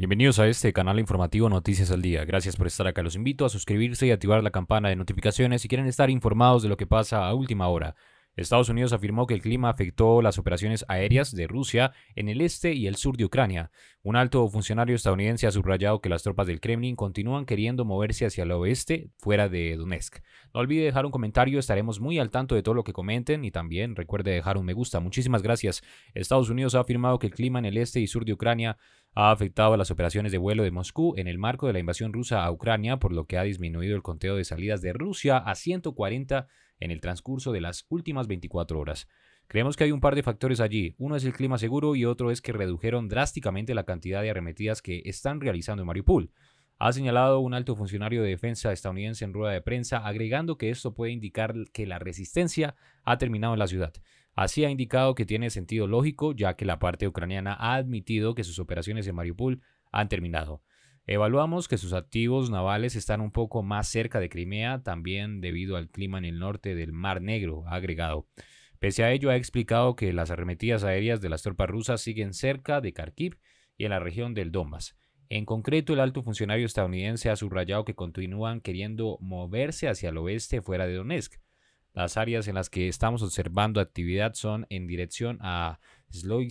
Bienvenidos a este canal informativo Noticias al Día. Gracias por estar acá. Los invito a suscribirse y activar la campana de notificaciones si quieren estar informados de lo que pasa a última hora. Estados Unidos afirmó que el clima afectó las operaciones aéreas de Rusia en el este y el sur de Ucrania. Un alto funcionario estadounidense ha subrayado que las tropas del Kremlin continúan queriendo moverse hacia el oeste, fuera de Donetsk. No olvide dejar un comentario, estaremos muy al tanto de todo lo que comenten y también recuerde dejar un me gusta. Muchísimas gracias. Estados Unidos ha afirmado que el clima en el este y sur de Ucrania ha afectado las operaciones de vuelo de Moscú en el marco de la invasión rusa a Ucrania, por lo que ha disminuido el conteo de salidas de Rusia a 140 en el transcurso de las últimas 24 horas. Creemos que hay un par de factores allí. Uno es el clima seguro y otro es que redujeron drásticamente la cantidad de arremetidas que están realizando en Mariupol. Ha señalado un alto funcionario de defensa estadounidense en rueda de prensa, agregando que esto puede indicar que la resistencia ha terminado en la ciudad. Así ha indicado que tiene sentido lógico, ya que la parte ucraniana ha admitido que sus operaciones en Mariupol han terminado. Evaluamos que sus activos navales están un poco más cerca de Crimea, también debido al clima en el norte del Mar Negro, ha agregado. Pese a ello, ha explicado que las arremetidas aéreas de las tropas rusas siguen cerca de Kharkiv y en la región del Donbass. En concreto, el alto funcionario estadounidense ha subrayado que continúan queriendo moverse hacia el oeste fuera de Donetsk. Las áreas en las que estamos observando actividad son en dirección a Sloy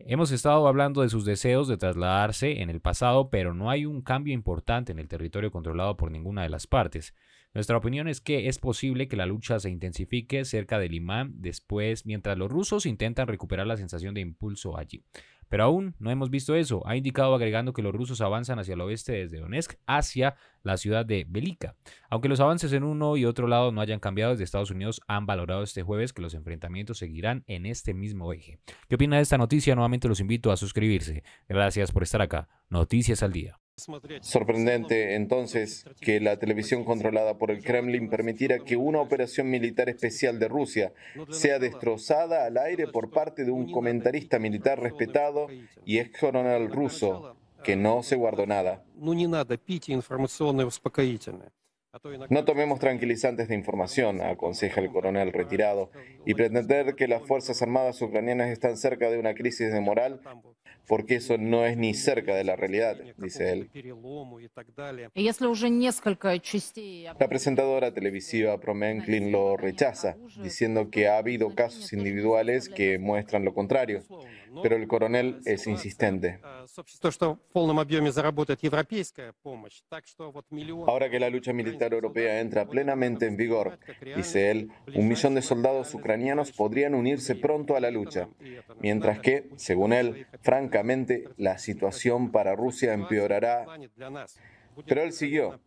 Hemos estado hablando de sus deseos de trasladarse en el pasado, pero no hay un cambio importante en el territorio controlado por ninguna de las partes. Nuestra opinión es que es posible que la lucha se intensifique cerca del imán después, mientras los rusos intentan recuperar la sensación de impulso allí. Pero aún no hemos visto eso. Ha indicado agregando que los rusos avanzan hacia el oeste desde Donetsk hacia la ciudad de Belika. Aunque los avances en uno y otro lado no hayan cambiado, desde Estados Unidos han valorado este jueves que los enfrentamientos seguirán en este mismo eje. ¿Qué opina de esta noticia? Nuevamente los invito a suscribirse. Gracias por estar acá. Noticias al día. Sorprendente entonces que la televisión controlada por el Kremlin permitiera que una operación militar especial de Rusia sea destrozada al aire por parte de un comentarista militar respetado y ex coronel ruso, que no se guardó nada. No tomemos tranquilizantes de información, aconseja el coronel retirado, y pretender que las Fuerzas Armadas ucranianas están cerca de una crisis de moral, porque eso no es ni cerca de la realidad, dice él. La presentadora televisiva Promenklin lo rechaza, diciendo que ha habido casos individuales que muestran lo contrario, pero el coronel es insistente. Ahora que la lucha militar europea entra plenamente en vigor, dice él, un millón de soldados ucranianos podrían unirse pronto a la lucha, mientras que, según él, francamente, la situación para Rusia empeorará. Pero él siguió.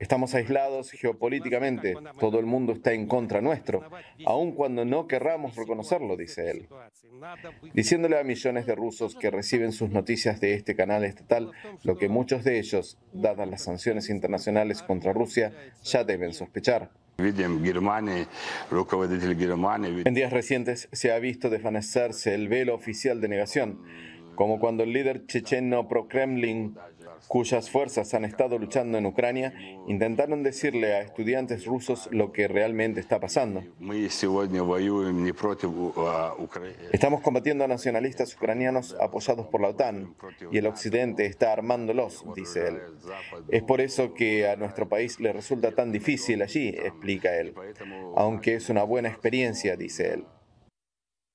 Estamos aislados geopolíticamente, todo el mundo está en contra nuestro, aun cuando no querramos reconocerlo, dice él. Diciéndole a millones de rusos que reciben sus noticias de este canal estatal lo que muchos de ellos, dadas las sanciones internacionales contra Rusia, ya deben sospechar. En días recientes se ha visto desvanecerse el velo oficial de negación como cuando el líder checheno pro-Kremlin, cuyas fuerzas han estado luchando en Ucrania, intentaron decirle a estudiantes rusos lo que realmente está pasando. Estamos combatiendo a nacionalistas ucranianos apoyados por la OTAN y el Occidente está armándolos, dice él. Es por eso que a nuestro país le resulta tan difícil allí, explica él, aunque es una buena experiencia, dice él.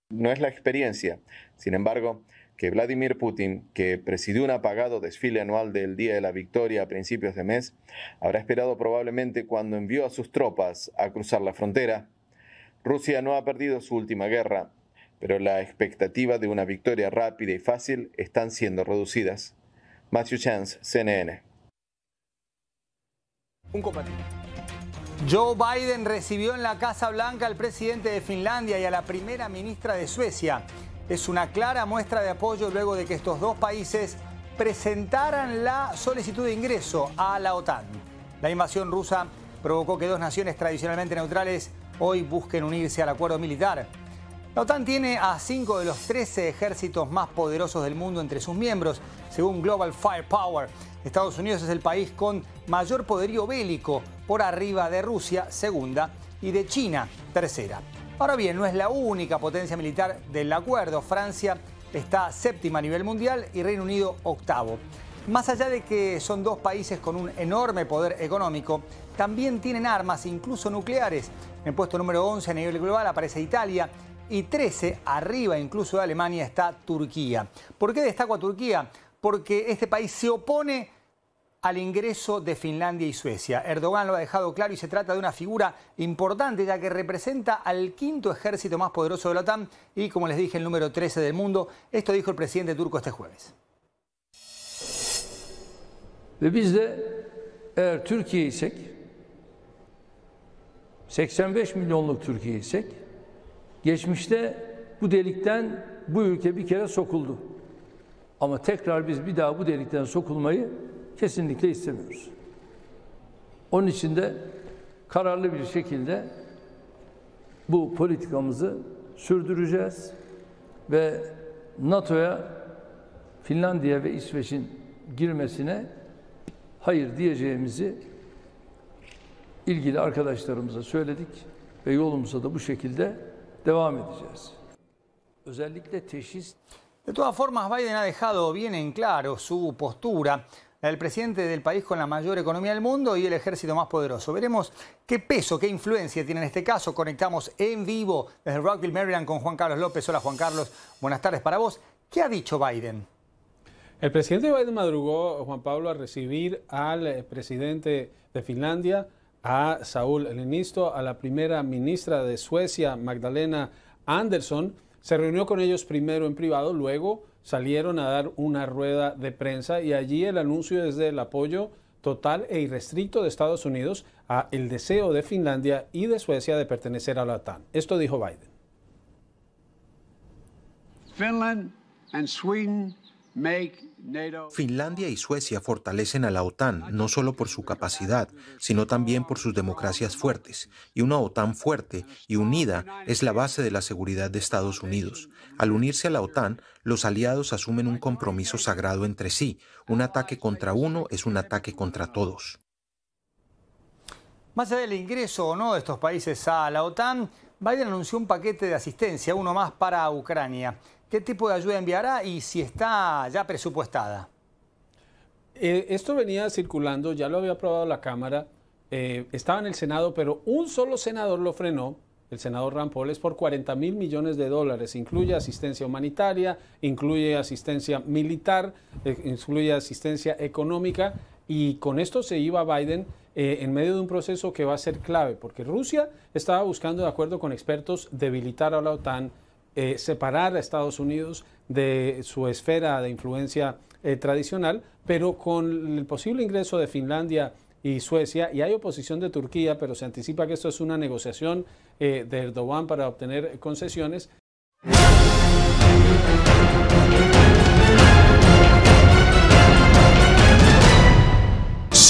No es la experiencia, sin embargo, que Vladimir Putin, que presidió un apagado desfile anual del Día de la Victoria a principios de mes, habrá esperado probablemente cuando envió a sus tropas a cruzar la frontera. Rusia no ha perdido su última guerra, pero la expectativa de una victoria rápida y fácil están siendo reducidas. Matthew Chance, CNN. Un Joe Biden recibió en la Casa Blanca al presidente de Finlandia y a la primera ministra de Suecia. Es una clara muestra de apoyo luego de que estos dos países presentaran la solicitud de ingreso a la OTAN. La invasión rusa provocó que dos naciones tradicionalmente neutrales hoy busquen unirse al acuerdo militar la OTAN tiene a cinco de los 13 ejércitos más poderosos del mundo entre sus miembros, según Global Firepower. Estados Unidos es el país con mayor poderío bélico, por arriba de Rusia, segunda, y de China, tercera. Ahora bien, no es la única potencia militar del acuerdo. Francia está séptima a nivel mundial y Reino Unido octavo. Más allá de que son dos países con un enorme poder económico, también tienen armas, incluso nucleares. En puesto número 11 a nivel global aparece Italia, y 13, arriba incluso de Alemania, está Turquía. ¿Por qué destaco a Turquía? Porque este país se opone al ingreso de Finlandia y Suecia. Erdogan lo ha dejado claro y se trata de una figura importante ya que representa al quinto ejército más poderoso de la OTAN y, como les dije, el número 13 del mundo. Esto dijo el presidente turco este jueves. Ve biz eğer Türkiye isek Geçmişte bu delikten bu ülke bir kere sokuldu. Ama tekrar biz bir daha bu delikten sokulmayı kesinlikle istemiyoruz. Onun için de kararlı bir şekilde bu politikamızı sürdüreceğiz ve NATO'ya Finlandiya ve İsveç'in girmesine hayır diyeceğimizi ilgili arkadaşlarımıza söyledik ve yolumuza da bu şekilde De todas formas, Biden ha dejado bien en claro su postura. El presidente del país con la mayor economía del mundo y el ejército más poderoso. Veremos qué peso, qué influencia tiene en este caso. Conectamos en vivo desde Rockville, Maryland, con Juan Carlos López. Hola, Juan Carlos. Buenas tardes para vos. ¿Qué ha dicho Biden? El presidente Biden madrugó, Juan Pablo, a recibir al eh, presidente de Finlandia, a Saúl Lenisto, a la primera ministra de Suecia, Magdalena Anderson, Se reunió con ellos primero en privado, luego salieron a dar una rueda de prensa y allí el anuncio es del apoyo total e irrestricto de Estados Unidos a el deseo de Finlandia y de Suecia de pertenecer a la OTAN. Esto dijo Biden. Finland and Sweden Finlandia y Suecia fortalecen a la OTAN no solo por su capacidad, sino también por sus democracias fuertes, y una OTAN fuerte y unida es la base de la seguridad de Estados Unidos. Al unirse a la OTAN, los aliados asumen un compromiso sagrado entre sí. Un ataque contra uno es un ataque contra todos. Más allá del ingreso o no de estos países a la OTAN, Biden anunció un paquete de asistencia, uno más para Ucrania. ¿Qué tipo de ayuda enviará y si está ya presupuestada? Eh, esto venía circulando, ya lo había aprobado la Cámara, eh, estaba en el Senado, pero un solo senador lo frenó, el senador Rampoles, por 40 mil millones de dólares. Incluye asistencia humanitaria, incluye asistencia militar, eh, incluye asistencia económica y con esto se iba Biden eh, en medio de un proceso que va a ser clave, porque Rusia estaba buscando, de acuerdo con expertos, debilitar a la OTAN, eh, separar a Estados Unidos de su esfera de influencia eh, tradicional, pero con el posible ingreso de Finlandia y Suecia, y hay oposición de Turquía, pero se anticipa que esto es una negociación de Erdogan para obtener concesiones.